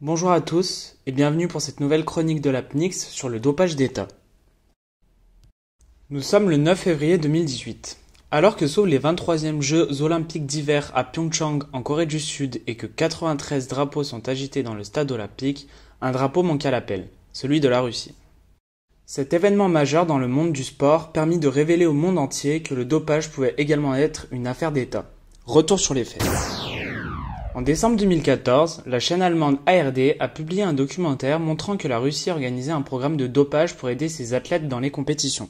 Bonjour à tous et bienvenue pour cette nouvelle chronique de l'Apnix sur le dopage d'État. Nous sommes le 9 février 2018. Alors que s'ouvrent les 23e Jeux olympiques d'hiver à Pyeongchang en Corée du Sud et que 93 drapeaux sont agités dans le stade olympique, un drapeau manque à l'appel, celui de la Russie. Cet événement majeur dans le monde du sport permit de révéler au monde entier que le dopage pouvait également être une affaire d'État. Retour sur les faits. En décembre 2014, la chaîne allemande ARD a publié un documentaire montrant que la Russie organisait un programme de dopage pour aider ses athlètes dans les compétitions.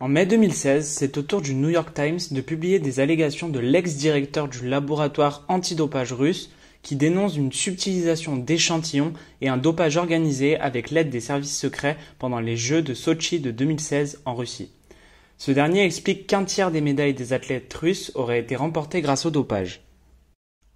En mai 2016, c'est au tour du New York Times de publier des allégations de l'ex-directeur du laboratoire antidopage russe qui dénonce une subtilisation d'échantillons et un dopage organisé avec l'aide des services secrets pendant les Jeux de Sochi de 2016 en Russie. Ce dernier explique qu'un tiers des médailles des athlètes russes auraient été remportées grâce au dopage.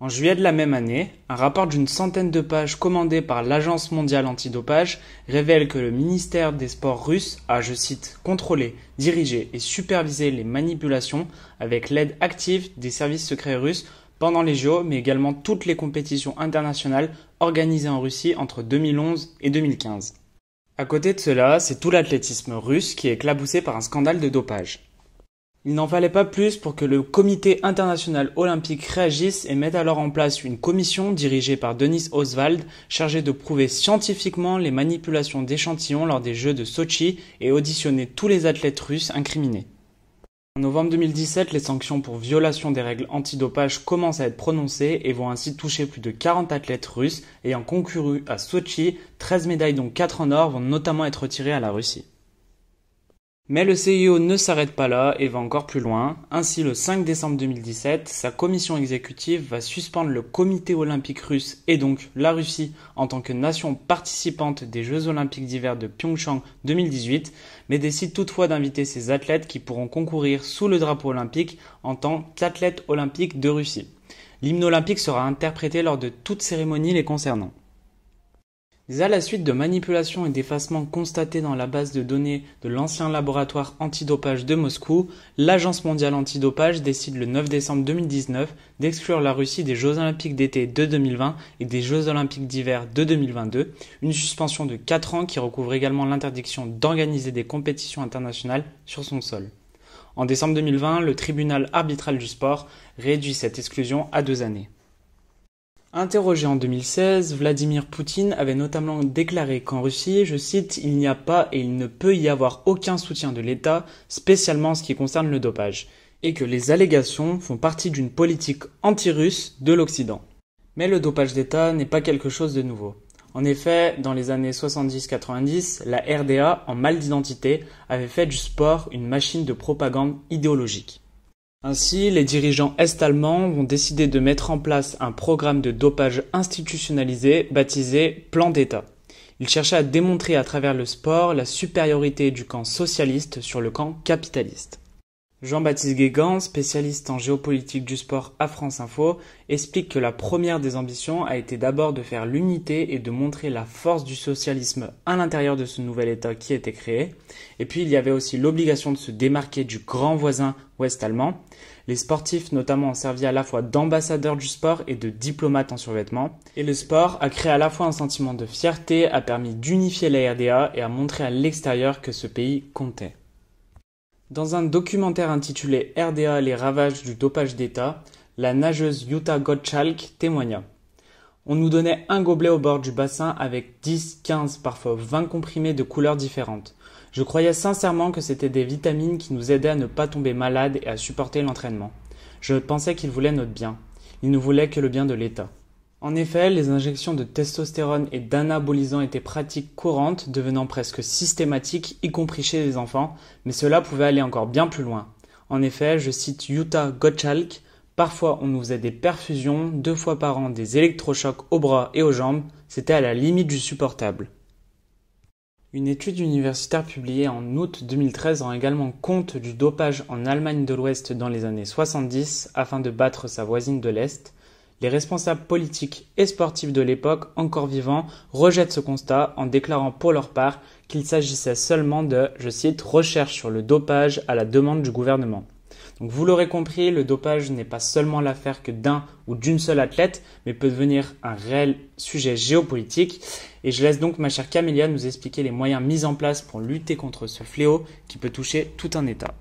En juillet de la même année, un rapport d'une centaine de pages commandé par l'Agence mondiale antidopage révèle que le ministère des Sports russe a, je cite, contrôlé, dirigé et supervisé les manipulations avec l'aide active des services secrets russes pendant les JO, mais également toutes les compétitions internationales organisées en Russie entre 2011 et 2015. À côté de cela, c'est tout l'athlétisme russe qui est éclaboussé par un scandale de dopage. Il n'en fallait pas plus pour que le Comité international olympique réagisse et mette alors en place une commission dirigée par Denis Oswald chargée de prouver scientifiquement les manipulations d'échantillons lors des Jeux de Sochi et auditionner tous les athlètes russes incriminés. En novembre 2017, les sanctions pour violation des règles antidopage commencent à être prononcées et vont ainsi toucher plus de 40 athlètes russes ayant concouru à Sochi. Treize médailles dont quatre en or vont notamment être retirées à la Russie. Mais le CIO ne s'arrête pas là et va encore plus loin. Ainsi, le 5 décembre 2017, sa commission exécutive va suspendre le comité olympique russe et donc la Russie en tant que nation participante des Jeux olympiques d'hiver de Pyeongchang 2018, mais décide toutefois d'inviter ses athlètes qui pourront concourir sous le drapeau olympique en tant qu'athlètes olympiques de Russie. L'hymne olympique sera interprété lors de toute cérémonie les concernant. Mais à la suite de manipulations et d'effacements constatés dans la base de données de l'ancien laboratoire antidopage de Moscou, l'Agence mondiale antidopage décide le 9 décembre 2019 d'exclure la Russie des Jeux olympiques d'été de 2020 et des Jeux olympiques d'hiver de 2022, une suspension de 4 ans qui recouvre également l'interdiction d'organiser des compétitions internationales sur son sol. En décembre 2020, le tribunal arbitral du sport réduit cette exclusion à deux années. Interrogé en 2016, Vladimir Poutine avait notamment déclaré qu'en Russie, je cite, il n'y a pas et il ne peut y avoir aucun soutien de l'État, spécialement en ce qui concerne le dopage, et que les allégations font partie d'une politique anti-russe de l'Occident. Mais le dopage d'État n'est pas quelque chose de nouveau. En effet, dans les années 70-90, la RDA, en mal d'identité, avait fait du sport une machine de propagande idéologique. Ainsi, les dirigeants est-allemands vont décider de mettre en place un programme de dopage institutionnalisé baptisé Plan d'État. Ils cherchaient à démontrer à travers le sport la supériorité du camp socialiste sur le camp capitaliste. Jean-Baptiste Guégan, spécialiste en géopolitique du sport à France Info, explique que la première des ambitions a été d'abord de faire l'unité et de montrer la force du socialisme à l'intérieur de ce nouvel État qui était créé. Et puis il y avait aussi l'obligation de se démarquer du grand voisin ouest-allemand. Les sportifs notamment ont servi à la fois d'ambassadeurs du sport et de diplomates en survêtement. Et le sport a créé à la fois un sentiment de fierté, a permis d'unifier la RDA et a montré à l'extérieur que ce pays comptait. Dans un documentaire intitulé RDA les ravages du dopage d'État, la nageuse Yuta Gottschalk témoigna. On nous donnait un gobelet au bord du bassin avec 10, 15, parfois 20 comprimés de couleurs différentes. Je croyais sincèrement que c'était des vitamines qui nous aidaient à ne pas tomber malade et à supporter l'entraînement. Je pensais qu'ils voulaient notre bien. Ils ne voulaient que le bien de l'État. En effet, les injections de testostérone et d'anabolisants étaient pratiques courantes, devenant presque systématiques, y compris chez les enfants, mais cela pouvait aller encore bien plus loin. En effet, je cite Utah Gottschalk, parfois on nous faisait des perfusions, deux fois par an des électrochocs aux bras et aux jambes, c'était à la limite du supportable. Une étude universitaire publiée en août 2013 rend également compte du dopage en Allemagne de l'Ouest dans les années 70 afin de battre sa voisine de l'Est, les responsables politiques et sportifs de l'époque, encore vivants, rejettent ce constat en déclarant pour leur part qu'il s'agissait seulement de, je cite, recherche sur le dopage à la demande du gouvernement. Donc vous l'aurez compris, le dopage n'est pas seulement l'affaire que d'un ou d'une seule athlète, mais peut devenir un réel sujet géopolitique. Et je laisse donc ma chère Camélia nous expliquer les moyens mis en place pour lutter contre ce fléau qui peut toucher tout un État.